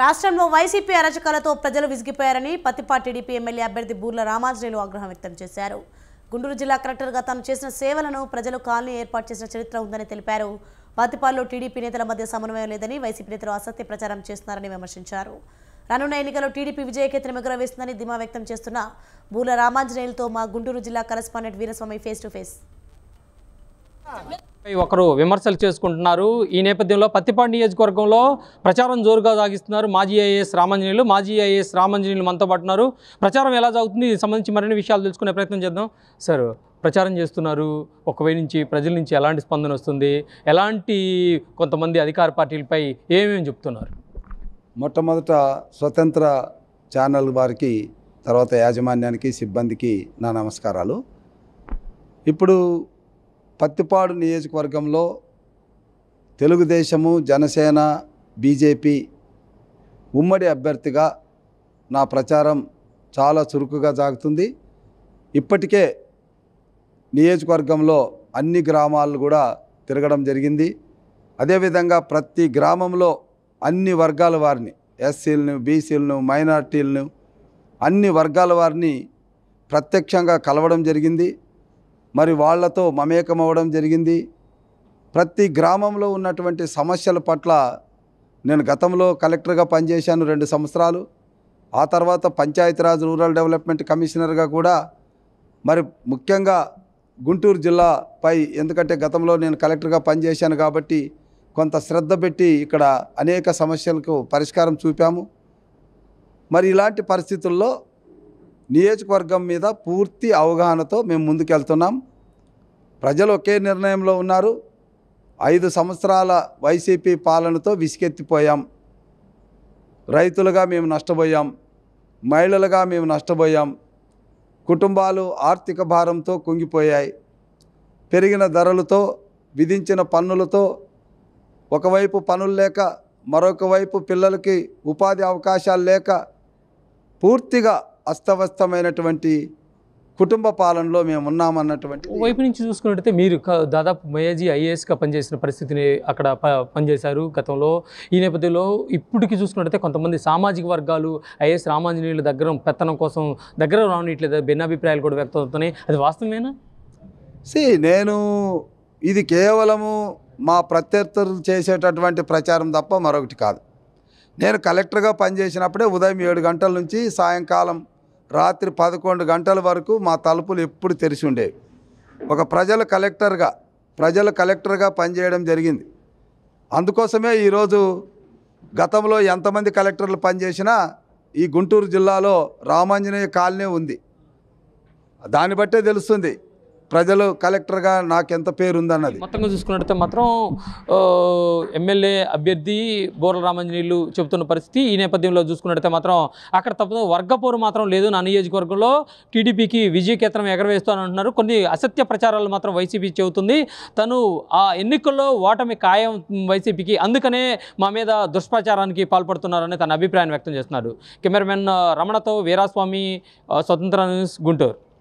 రాష్ట్రంలో వైసీపీ అరచకాలతో ప్రజలు విసిగిపోయారని Pattipati TDP MLA అభ్యర్థి బూర్ల రామాంజనేయులు ఆగ్రహం వ్యక్తం చేశారు గుంటూరు జిల్లా కలెక్టర్గా తాను చేసిన సేవలను ప్రజలు కాలనీ ఏర్పాటు చేసిన చరిత్ర ఉందని తెలిపారు పత్తిపాడులో టీడీపీ నేతల మధ్య సమన్వయం లేదని వైసీపీ నేతలు అసత్య ప్రచారం చేస్తున్నారని విమర్శించారు రానున్న ఎన్నికల్లో టీడీపీ విజయకేత్రం ఎగురవేస్తుందని ధీమా వ్యక్తం చేస్తున్న బూల రామాంజనేయులతో మా గుంటూరు జిల్లా correspondent Veeraswamy face to face ఒకరు విమర్శలు చేసుకుంటున్నారు ఈ నేపథ్యంలో పత్తిపాడు నియోజకవర్గంలో ప్రచారం జోరుగా సాగిస్తున్నారు మాజీ ఐఏఎస్ రామాంజనేయులు మాజీ ఐఏఎస్ రామాంజనేయులు మనతో పాటున్నారు ప్రచారం ఎలా సాగుతుంది దీనికి సంబంధించి మరిన్ని విషయాలు తెలుసుకునే ప్రయత్నం చేద్దాం సార్ ప్రచారం చేస్తున్నారు ఒకవేళ నుంచి ప్రజల నుంచి ఎలాంటి స్పందన వస్తుంది ఎలాంటి కొంతమంది అధికార పార్టీలపై ఏమేమి చెప్తున్నారు మొట్టమొదట స్వతంత్ర ఛానల్ వారికి తర్వాత యాజమాన్యానికి సిబ్బందికి నా నమస్కారాలు ఇప్పుడు పత్తిపాడు నియోజకవర్గంలో తెలుగుదేశము జనసేన బీజేపీ ఉమ్మడి అభ్యర్థిగా నా ప్రచారం చాలా చురుకుగా సాగుతుంది ఇప్పటికే నియోజకవర్గంలో అన్ని గ్రామాలు కూడా తిరగడం జరిగింది అదేవిధంగా ప్రతి గ్రామంలో అన్ని వర్గాల వారిని ఎస్సీలను బీసీలను మైనార్టీలను అన్ని వర్గాల వారిని ప్రత్యక్షంగా కలవడం జరిగింది మరి వాళ్లతో అవ్వడం జరిగింది ప్రతి గ్రామంలో ఉన్నటువంటి సమస్యల పట్ల నేను గతంలో కలెక్టర్గా పనిచేశాను రెండు సంవత్సరాలు ఆ తర్వాత పంచాయతీరాజ్ రూరల్ డెవలప్మెంట్ కమిషనర్గా కూడా మరి ముఖ్యంగా గుంటూరు జిల్లాపై ఎందుకంటే గతంలో నేను కలెక్టర్గా పనిచేశాను కాబట్టి కొంత శ్రద్ధ పెట్టి ఇక్కడ అనేక సమస్యలకు పరిష్కారం చూపాము మరి ఇలాంటి పరిస్థితుల్లో నియోజకవర్గం మీద పూర్తి అవగాహనతో మేము ముందుకెళ్తున్నాం ప్రజలు ఒకే నిర్ణయంలో ఉన్నారు ఐదు సంవత్సరాల వైసీపీ పాలనతో విసికెత్తిపోయాం రైతులుగా మేము నష్టపోయాం మహిళలుగా మేము నష్టపోయాం కుటుంబాలు ఆర్థిక భారంతో కుంగిపోయాయి పెరిగిన ధరలతో విధించిన పన్నులతో ఒకవైపు పనులు లేక మరొక వైపు పిల్లలకి ఉపాధి అవకాశాలు లేక పూర్తిగా అస్తవ్యస్తమైనటువంటి కుటుంబ పాలనలో మేము ఉన్నామన్నటువంటి వైపు నుంచి చూసుకున్నట్టయితే మీరు దాదాపు మయాజీ ఐఏఎస్గా పనిచేసిన పరిస్థితిని అక్కడ పనిచేశారు గతంలో ఈ నేపథ్యంలో ఇప్పటికీ చూసుకున్నట్టయితే కొంతమంది సామాజిక వర్గాలు ఐఏఎస్ రామాంజనేయుల దగ్గర పెత్తనం కోసం దగ్గర రానిట్లేదు భిన్నాభిప్రాయాలు కూడా వ్యక్తం అవుతున్నాయి అది వాస్తవమేనా సి నేను ఇది కేవలము మా ప్రత్యర్థులు చేసేటటువంటి ప్రచారం తప్ప మరొకటి కాదు నేను కలెక్టర్గా పనిచేసినప్పుడే ఉదయం ఏడు గంటల నుంచి సాయంకాలం రాత్రి పదకొండు గంటల వరకు మా తలుపులు ఎప్పుడు తెరిచి ఉండేవి ఒక ప్రజల కలెక్టర్గా ప్రజల కలెక్టర్గా పనిచేయడం జరిగింది అందుకోసమే ఈరోజు గతంలో ఎంతమంది కలెక్టర్లు పనిచేసినా ఈ గుంటూరు జిల్లాలో రామాంజనేయ కాలనీ ఉంది దాన్ని బట్టే తెలుస్తుంది ప్రజలు కలెక్టర్గా నాకు నాకెంత పేరుందన్నది మొత్తంగా చూసుకున్నట్టయితే మాత్రం ఎమ్మెల్యే అభ్యర్థి బోర్ల రామంజనీలు చెబుతున్న పరిస్థితి ఈ నేపథ్యంలో చూసుకున్నట్టయితే మాత్రం అక్కడ తప్పదు వర్గపోరు మాత్రం లేదు నా నియోజకవర్గంలో టీడీపీకి విజయకేతనం ఎగరవేస్తాను అంటున్నారు కొన్ని అసత్య ప్రచారాలు మాత్రం వైసీపీ చెబుతుంది తను ఆ ఎన్నికల్లో ఓటమి ఖాయం వైసీపీకి అందుకనే మా మీద దుష్ప్రచారానికి పాల్పడుతున్నారని తన అభిప్రాయం వ్యక్తం చేస్తున్నారు కెమెరామెన్ రమణతో వీరాస్వామి స్వతంత్ర న్యూస్ గుంటూరు